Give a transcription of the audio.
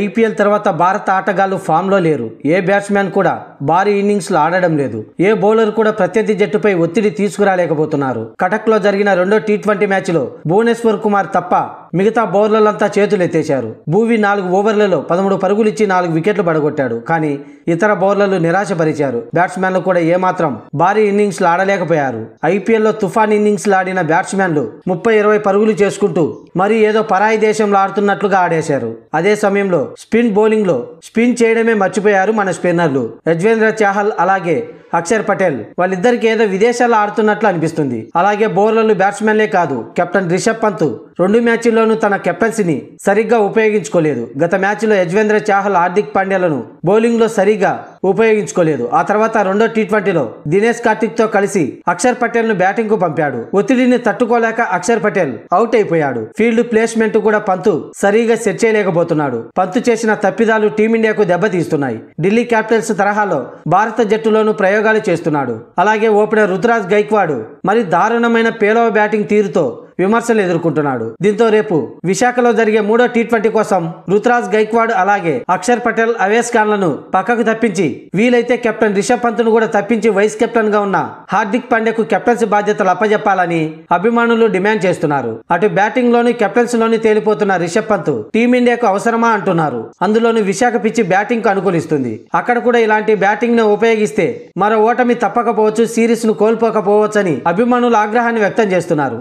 IPL తర్వాత భారత ఆటగాళ్లు ఫామ్లో లేరు ఏ బ్యాట్స్మెన్ కూడా భారీ ఇన్నింగ్స్లు ఆడడం లేదు ఏ బౌలర్ కూడా ప్రత్యర్థి జట్టుపై ఒత్తిడి తీసుకురాలేకపోతున్నారు కటక్లో జరిగిన రెండో టీ ట్వంటీ మ్యాచ్లో భువనేశ్వర్ కుమార్ తప్ప మిగతా బౌలర్లంతా చేతులెత్తేశారు భూవి నాలుగు ఓవర్లలో పదమూడు పరుగులిచ్చి నాలుగు వికెట్లు పడగొట్టాడు కానీ ఇతర బౌలర్లు నిరాశపరిచారు బ్యాట్స్మెన్లు కూడా ఏమాత్రం భారీ ఇన్నింగ్స్లు ఆడలేకపోయారు ఐపీఎల్లో తుఫాన్ ఇన్నింగ్స్లు ఆడిన బ్యాట్స్మెన్లు ముప్పై ఇరవై పరుగులు చేసుకుంటూ మరి ఏదో పరాయి దేశంలో ఆడుతున్నట్లుగా ఆడేశారు అదే సమయంలో స్పిన్ బౌలింగ్లో స్పిన్ చేయడమే మర్చిపోయారు మన స్పిన్నర్లు యుజ్వేంద్ర చాహల్ అలాగే అక్షర్ పటేల్ వాళ్ళిద్దరికి ఏదో విదేశాల్లో ఆడుతున్నట్లు అనిపిస్తుంది అలాగే బౌలర్లు బ్యాట్స్మెన్లే కాదు కెప్టెన్ రిషబ్ పంత్ రెండు మ్యాచ్ల్లోనూ తన కెపాసిటీని సరిగ్గా ఉపయోగించుకోలేదు గత మ్యాచ్లో యజ్వేంద్ర చాహల్ హార్దిక్ పాండ్యాలను బౌలింగ్లో సరిగ్గా ఉపయోగించుకోలేదు ఆ తర్వాత రెండో టీ ట్వంటీలో దినేష్ కార్తిక్ తో కలిసి అక్షర్ పటేల్ ను బ్యాటింగ్ కు పంపాడు ఒత్తిడిని తట్టుకోలేక అక్షర్ పటేల్ అవుట్ అయిపోయాడు ఫీల్డ్ ప్లేస్మెంట్ కూడా పంతు సరిగా సెట్ చేయలేకపోతున్నాడు పంతు చేసిన తప్పిదాలు టీమిండియాకు దెబ్బతీస్తున్నాయి ఢిల్లీ క్యాపిటల్స్ తరహాలో భారత జట్టులోనూ ప్రయోగాలు చేస్తున్నాడు అలాగే ఓపెనర్ రుతురాజ్ గైక్వాడ్ మరి దారుణమైన పేలవ బ్యాటింగ్ తీరుతో విమర్శలు ఎదుర్కొంటున్నాడు దీంతో రేపు విశాఖలో జరిగే మూడో టీ ట్వంటీ కోసం రుతురాజ్ గైక్వాడ్ అలాగే అక్షర్ పటేల్ అవేస్ ఖాన్లను పక్కకు తప్పించి వీలైతే కెప్టెన్ రిషబ్ పంత్ను కూడా తప్పించి వైస్ కెప్టెన్ గా ఉన్న హార్దిక్ పాండ్యకు కెప్టెన్సీ బాధ్యతలు అప్పజెప్పాలని అభిమానులు డిమాండ్ చేస్తున్నారు అటు బ్యాటింగ్ లోని కెప్టెన్స్ లోని తేలిపోతున్న రిషబ్ పంత్ టీమిండియాకు అవసరమా అంటున్నారు అందులోని విశాఖ పిచ్చి బ్యాటింగ్ కు అనుకూలిస్తుంది అక్కడ కూడా ఇలాంటి బ్యాటింగ్ ను ఉపయోగిస్తే మరో ఓటమి తప్పకపోవచ్చు సిరీస్ ను కోల్పోకపోవచ్చని అభిమానులు ఆగ్రహాన్ని వ్యక్తం చేస్తున్నారు